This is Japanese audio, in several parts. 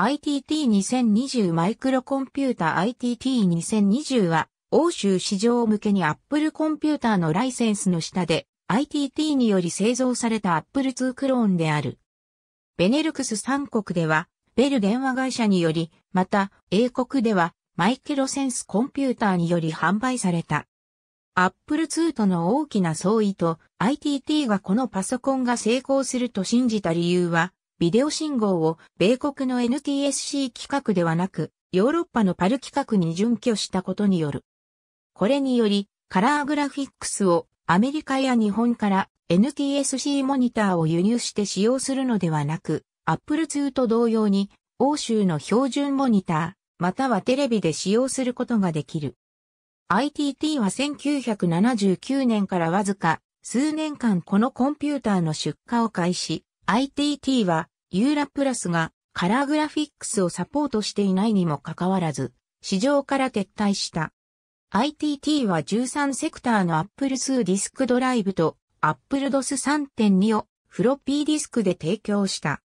ITT2020 マイクロコンピュータ ITT2020 は欧州市場向けに Apple コンピューターのライセンスの下で ITT により製造された Apple i クローンである。ベネルクス3国ではベル電話会社により、また英国ではマイクロセンスコンピューターにより販売された。Apple i との大きな相違と ITT がこのパソコンが成功すると信じた理由はビデオ信号を米国の NTSC 規格ではなく、ヨーロッパのパル規格に準拠したことによる。これにより、カラーグラフィックスをアメリカや日本から NTSC モニターを輸入して使用するのではなく、Apple II と同様に、欧州の標準モニター、またはテレビで使用することができる。ITT は1979年からわずか数年間このコンピューターの出荷を開始、ITT は、ユーラプラスがカラーグラフィックスをサポートしていないにもかかわらず、市場から撤退した。ITT は13セクターの Apple 2ディスクドライブと Apple DOS 3.2をフロッピーディスクで提供した。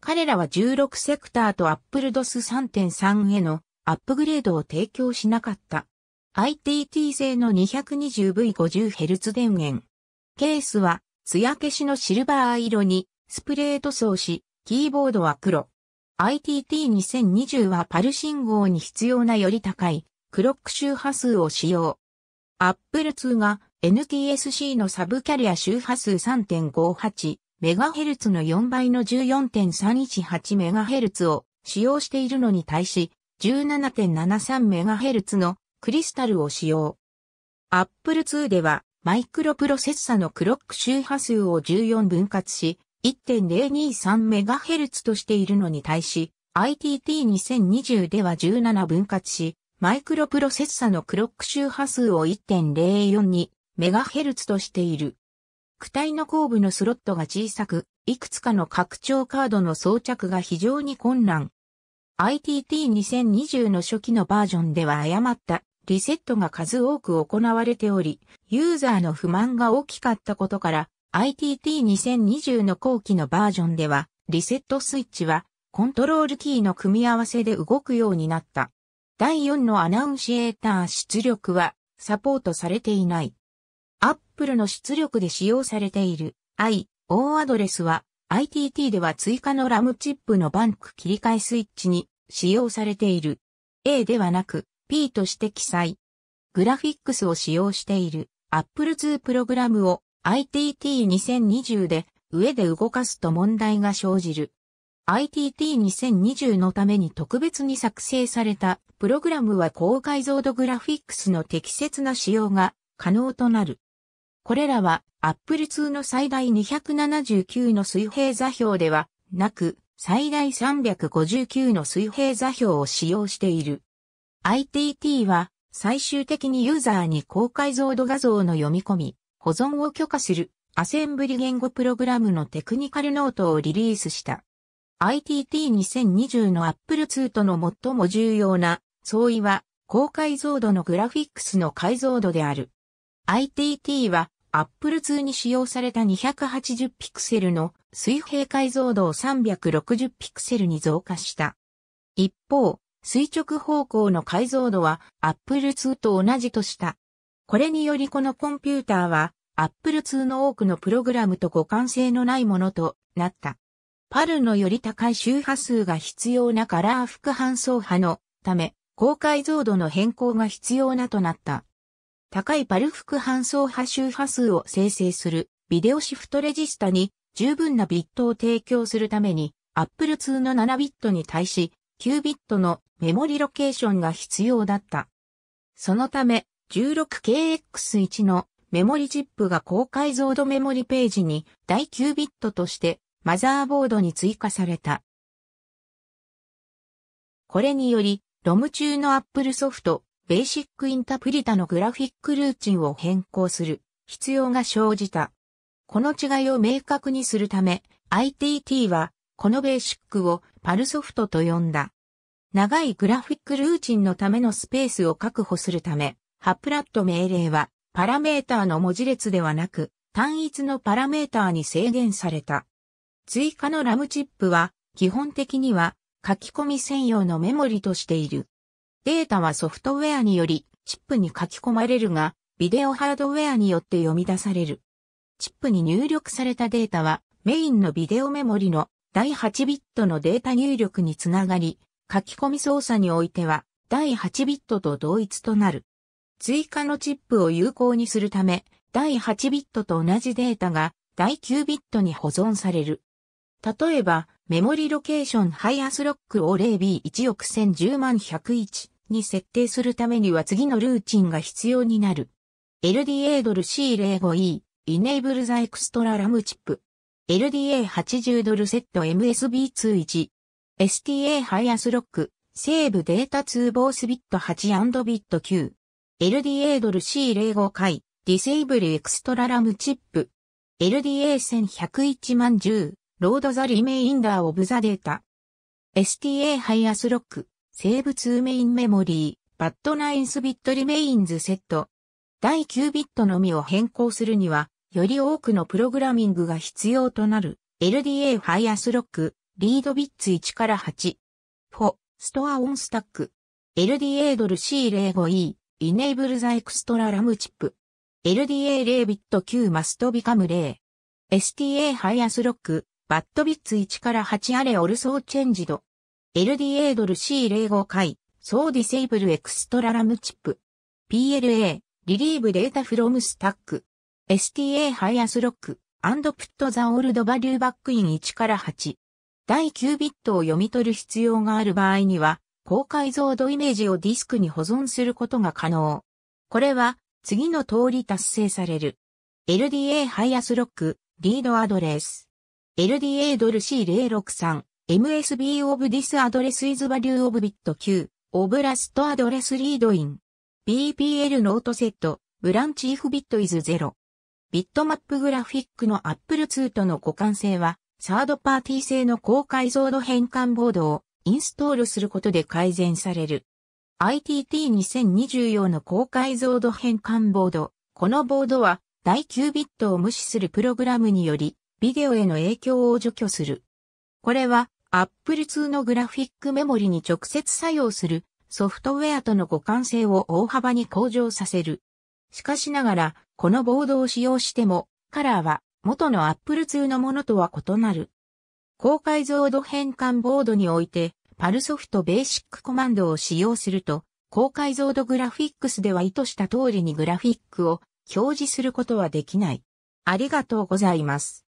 彼らは16セクターと Apple DOS 3.3へのアップグレードを提供しなかった。ITT 製の 220V50Hz 電源。ケースは、艶消しのシルバー色にスプレー塗装し、キーボードは黒。ITT2020 はパル信号に必要なより高いクロック周波数を使用。Apple II が NTSC のサブキャリア周波数 3.58MHz の4倍の 14.318MHz を使用しているのに対し 17.73MHz のクリスタルを使用。Apple II ではマイクロプロセッサのクロック周波数を14分割し、1.023MHz としているのに対し、ITT2020 では17分割し、マイクロプロセッサのクロック周波数を 1.042MHz としている。躯体の後部のスロットが小さく、いくつかの拡張カードの装着が非常に困難。ITT2020 の初期のバージョンでは誤ったリセットが数多く行われており、ユーザーの不満が大きかったことから、ITT2020 の後期のバージョンでは、リセットスイッチは、コントロールキーの組み合わせで動くようになった。第4のアナウンシエーター出力は、サポートされていない。Apple の出力で使用されている i、O アドレスは ITT では追加のラムチップのバンク切り替えスイッチに使用されている。A ではなく P として記載。グラフィックスを使用している Apple 2プログラムを ITT2020 で上で動かすと問題が生じる。ITT2020 のために特別に作成されたプログラムは高解像度グラフィックスの適切な使用が可能となる。これらは Apple II の最大279の水平座標ではなく最大359の水平座標を使用している。ITT は最終的にユーザーに高解像度画像の読み込み、保存を許可するアセンブリ言語プログラムのテクニカルノートをリリースした。ITT2020 の Apple II との最も重要な相違は高解像度のグラフィックスの解像度である。ITT は Apple II に使用された280ピクセルの水平解像度を360ピクセルに増加した。一方、垂直方向の解像度は Apple II と同じとした。これによりこのコンピューターは Apple II の多くのプログラムと互換性のないものとなった。パルのより高い周波数が必要なカラー副反送波のため、高解像度の変更が必要なとなった。高いパル副反送波周波数を生成するビデオシフトレジスタに十分なビットを提供するために Apple II の7ビットに対し9ビットのメモリロケーションが必要だった。そのため 16KX1 のメモリチップが高解像度メモリページに第9ビットとしてマザーボードに追加された。これにより、ロム中の Apple ソフト、ベーシックインタプリタのグラフィックルーチンを変更する必要が生じた。この違いを明確にするため、ITT はこのベーシックをパルソフトと呼んだ。長いグラフィックルーチンのためのスペースを確保するため、ハプラット命令はパラメータの文字列ではなく、単一のパラメータに制限された。追加のラムチップは、基本的には、書き込み専用のメモリとしている。データはソフトウェアにより、チップに書き込まれるが、ビデオハードウェアによって読み出される。チップに入力されたデータは、メインのビデオメモリの第8ビットのデータ入力につながり、書き込み操作においては、第8ビットと同一となる。追加のチップを有効にするため、第8ビットと同じデータが第9ビットに保存される。例えば、メモリロケーションハイアスロックを 0B1 億1010万101に設定するためには次のルーチンが必要になる。LDA ドル C05E イネーブルザエクストララムチップ。LDA80 ドルセット MSB21 STA ハイアスロックセーブデータ2ボースビット8ビット9 LDA ドル C05 回、ディセイブルエクストララムチップ。LDA1101 万10、ロードザリメインダーオブザデータ。STA ハイアスロック、セーブ2メインメモリー、バッドナインスビットリメインズセット。第9ビットのみを変更するには、より多くのプログラミングが必要となる。LDA ハイアスロック、リードビッツ1から8。フォ、ストアオンスタック。LDA ドル C05E、enable the extra RAM chip. LDA 0ビット9 must become 0. STA highest lock, bad bits 1から8アレ also changed. LDA ドル C05 回、so disable extra RAM chip. PLA, relieve data from stack. STA highest lock, and put the old value back in 1から8。第9ビットを読み取る必要がある場合には、高解像度イメージをディスクに保存することが可能。これは次の通り達成される。LDA ハイアスロック、リードアドレス。LDA ドル C063、MSB of ディ i s a d ス r e s s i ー value of i t Q, o ブラ a s t address read in. BPL ノートセット、ブランチ if bit i ゼ0。ビットマップグラフィックの Apple 2との互換性は、サードパーティー製の高解像度変換ボードをインストールすることで改善される。ITT2024 の高解像度変換ボード。このボードは、第9ビットを無視するプログラムにより、ビデオへの影響を除去する。これは、Apple 2のグラフィックメモリに直接作用するソフトウェアとの互換性を大幅に向上させる。しかしながら、このボードを使用しても、カラーは元の Apple 2のものとは異なる。高解像度変換ボードにおいて、パルソフトベーシックコマンドを使用すると、高解像度グラフィックスでは意図した通りにグラフィックを表示することはできない。ありがとうございます。